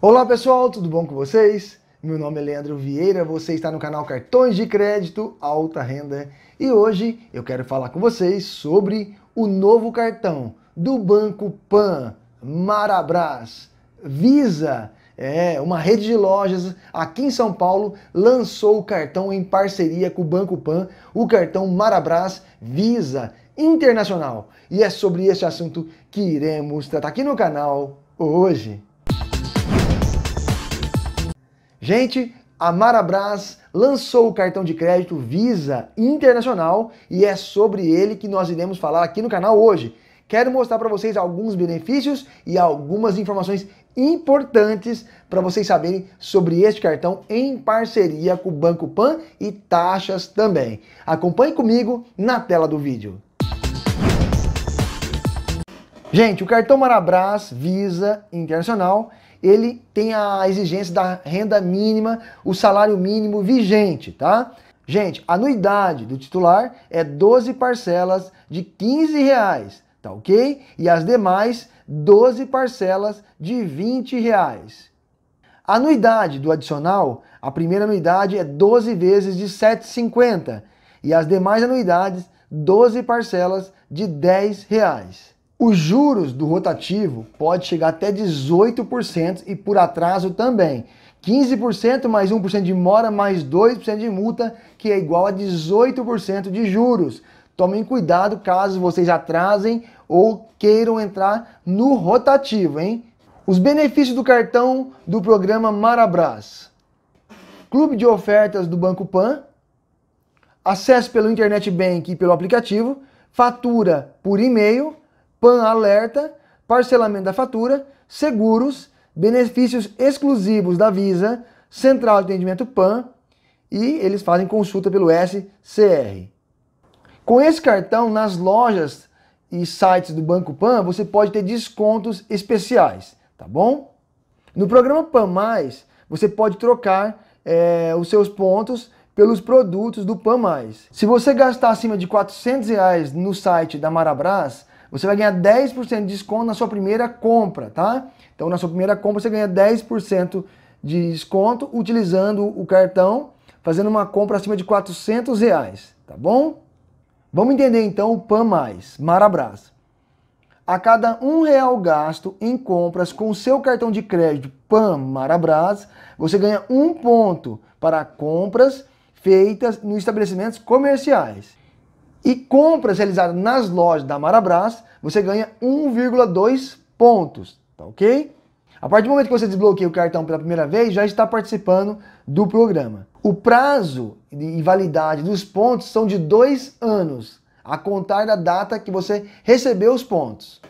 Olá pessoal, tudo bom com vocês? Meu nome é Leandro Vieira, você está no canal Cartões de Crédito Alta Renda e hoje eu quero falar com vocês sobre o novo cartão do Banco Pan, Marabras, Visa. É, uma rede de lojas aqui em São Paulo lançou o cartão em parceria com o Banco Pan, o cartão Marabras Visa Internacional. E é sobre esse assunto que iremos tratar aqui no canal hoje. Gente, a Marabras lançou o cartão de crédito Visa Internacional e é sobre ele que nós iremos falar aqui no canal hoje. Quero mostrar para vocês alguns benefícios e algumas informações importantes para vocês saberem sobre este cartão em parceria com o Banco Pan e taxas também. Acompanhe comigo na tela do vídeo. Gente, o cartão Marabras Visa Internacional ele tem a exigência da renda mínima, o salário mínimo vigente, tá? Gente, a anuidade do titular é 12 parcelas de 15 reais, tá ok? E as demais, 12 parcelas de 20 reais. A anuidade do adicional, a primeira anuidade é 12 vezes de 7,50 e as demais anuidades, 12 parcelas de 10 reais. Os juros do rotativo pode chegar até 18% e por atraso também. 15% mais 1% de mora mais 2% de multa, que é igual a 18% de juros. Tomem cuidado caso vocês atrasem ou queiram entrar no rotativo, hein? Os benefícios do cartão do programa Marabras. Clube de ofertas do Banco Pan, acesso pelo Internet Bank e pelo aplicativo, fatura por e-mail, PAN Alerta, parcelamento da fatura, seguros, benefícios exclusivos da Visa, central de atendimento PAN e eles fazem consulta pelo SCR. Com esse cartão, nas lojas e sites do Banco PAN, você pode ter descontos especiais, tá bom? No programa PAN+, Mais, você pode trocar é, os seus pontos pelos produtos do PAN+. Mais. Se você gastar acima de R$ reais no site da Marabras, você vai ganhar 10% de desconto na sua primeira compra, tá? Então, na sua primeira compra, você ganha 10% de desconto utilizando o cartão, fazendo uma compra acima de 400 reais, tá bom? Vamos entender então o PAN+, Marabras. A cada um real gasto em compras com seu cartão de crédito PAN Marabras, você ganha um ponto para compras feitas nos estabelecimentos comerciais. E compras realizadas nas lojas da Marabras, você ganha 1,2 pontos, tá ok? A partir do momento que você desbloqueia o cartão pela primeira vez, já está participando do programa. O prazo e validade dos pontos são de dois anos, a contar da data que você recebeu os pontos.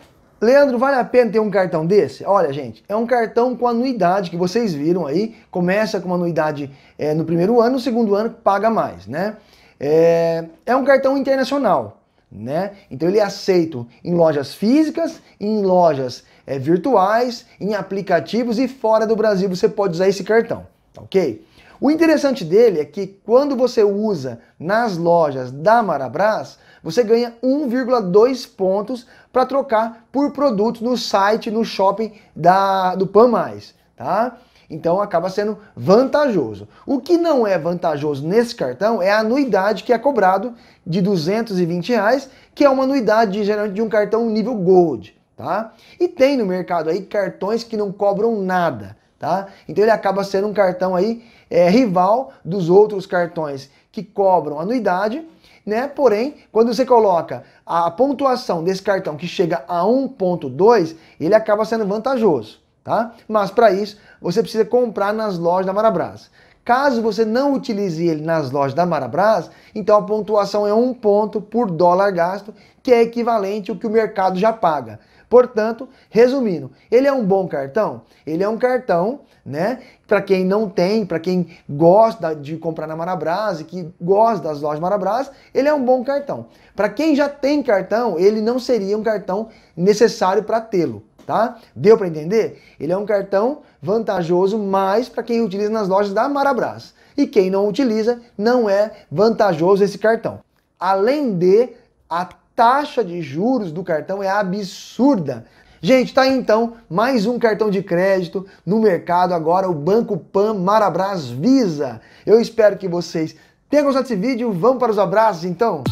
Leandro, vale a pena ter um cartão desse? Olha, gente, é um cartão com anuidade que vocês viram aí. Começa com uma anuidade é, no primeiro ano, no segundo ano paga mais, né? É, é um cartão internacional, né? Então ele é aceito em lojas físicas, em lojas é, virtuais, em aplicativos e fora do Brasil você pode usar esse cartão, tá ok? O interessante dele é que quando você usa nas lojas da Marabras, você ganha 1,2 pontos para trocar por produtos no site, no shopping da, do Pan Mais, tá? Então acaba sendo vantajoso. O que não é vantajoso nesse cartão é a anuidade que é cobrado de 220 reais, que é uma anuidade geralmente de um cartão nível Gold, tá? E tem no mercado aí cartões que não cobram nada, tá? Então ele acaba sendo um cartão aí é, rival dos outros cartões que cobram anuidade, né? Porém, quando você coloca a pontuação desse cartão que chega a 1.2, ele acaba sendo vantajoso tá? Mas para isso, você precisa comprar nas lojas da Marabras. Caso você não utilize ele nas lojas da Marabras, então a pontuação é um ponto por dólar gasto, que é equivalente ao que o mercado já paga. Portanto, resumindo, ele é um bom cartão? Ele é um cartão, né? Para quem não tem, para quem gosta de comprar na Marabras e que gosta das lojas Marabras, ele é um bom cartão. Para quem já tem cartão, ele não seria um cartão necessário para tê-lo tá? Deu para entender? Ele é um cartão vantajoso mais para quem utiliza nas lojas da Marabras. E quem não utiliza, não é vantajoso esse cartão. Além de, a taxa de juros do cartão é absurda. Gente, tá aí então mais um cartão de crédito no mercado agora, o Banco Pan Marabras Visa. Eu espero que vocês tenham gostado desse vídeo. Vamos para os abraços então?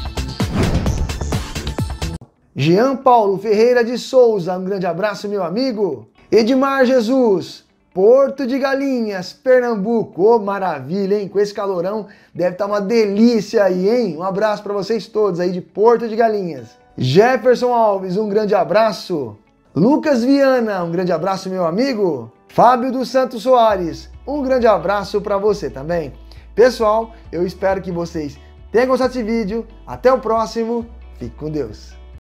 Jean Paulo Ferreira de Souza, um grande abraço, meu amigo. Edmar Jesus, Porto de Galinhas, Pernambuco. Ô, oh, maravilha, hein? Com esse calorão deve estar tá uma delícia aí, hein? Um abraço para vocês todos aí de Porto de Galinhas. Jefferson Alves, um grande abraço. Lucas Viana, um grande abraço, meu amigo. Fábio dos Santos Soares, um grande abraço para você também. Pessoal, eu espero que vocês tenham gostado desse vídeo. Até o próximo. Fique com Deus.